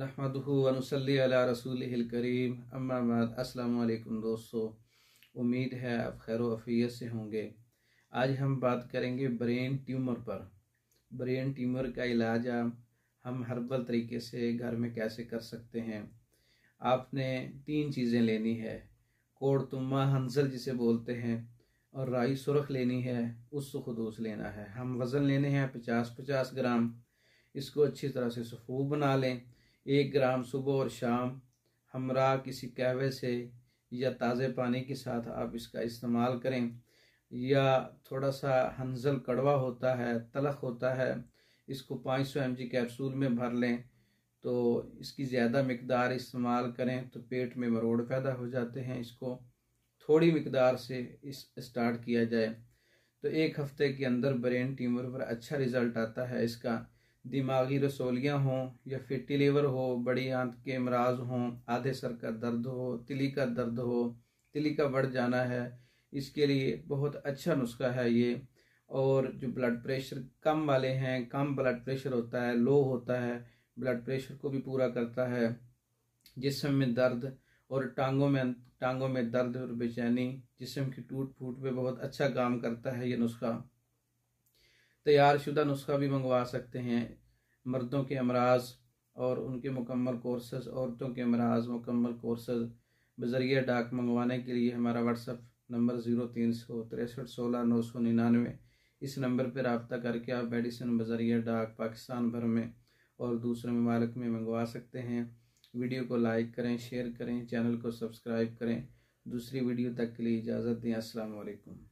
नहमदूनसली रसूल करीम अम्माद वालेकुम दोस्तों उम्मीद है आप खैर अफियत से होंगे आज हम बात करेंगे ब्रेन ट्यूमर पर ब्रेन ट्यूमर का इलाज आप हम हर्बल तरीके से घर में कैसे कर सकते हैं आपने तीन चीज़ें लेनी है कोड़तुम्मा हंसल जिसे बोलते हैं और राई सुरख लेनी है उस खदूस लेना है हम वज़न लेने हैं पचास पचास ग्राम इसको अच्छी तरह से सफ़ू बना लें एक ग्राम सुबह और शाम हमरा किसी कहवे से या ताज़े पानी के साथ आप इसका इस्तेमाल करें या थोड़ा सा हंजल कड़वा होता है तलख होता है इसको 500 सौ एम कैप्सूल में भर लें तो इसकी ज़्यादा मकदार इस्तेमाल करें तो पेट में मरोड़ पैदा हो जाते हैं इसको थोड़ी मकदार से इस स्टार्ट किया जाए तो एक हफ्ते के अंदर ब्रेन ट्यूमर पर अच्छा रिज़ल्ट आता है इसका दिमागी रसोलियाँ हों या फिटी लेवर हो बड़ी आंत के मराज हों आधे सर का दर्द हो तिली का दर्द हो तिली का बढ़ जाना है इसके लिए बहुत अच्छा नुस्खा है ये और जो ब्लड प्रेशर कम वाले हैं कम ब्लड प्रेशर होता है लो होता है ब्लड प्रेशर को भी पूरा करता है जिसम में दर्द और टांगों में टांगों में दर्द और बेचैनी जिसम की टूट फूट पे बहुत अच्छा काम करता है ये नुस्खा तैयार शुदा नुस्खा भी मंगवा सकते हैं मर्दों के अमराज और उनके मुकम्मल कोर्सेज औरतों के अमराज मुकम्मल कोर्सेज बजरिए डाक मंगवाने के लिए हमारा व्हाट्सअप नंबर ज़ीरो तीन सौ तिरसठ सोलह नौ सौ निन्यानवे इस नंबर पर रबता करके आप मेडिसिन बजरिए डाक पाकिस्तान भर में और दूसरे ममालक में मंगवा सकते हैं वीडियो को लाइक करें शेयर करें चैनल को सब्सक्राइब करें दूसरी वीडियो तक के लिए इजाज़त दें असलकम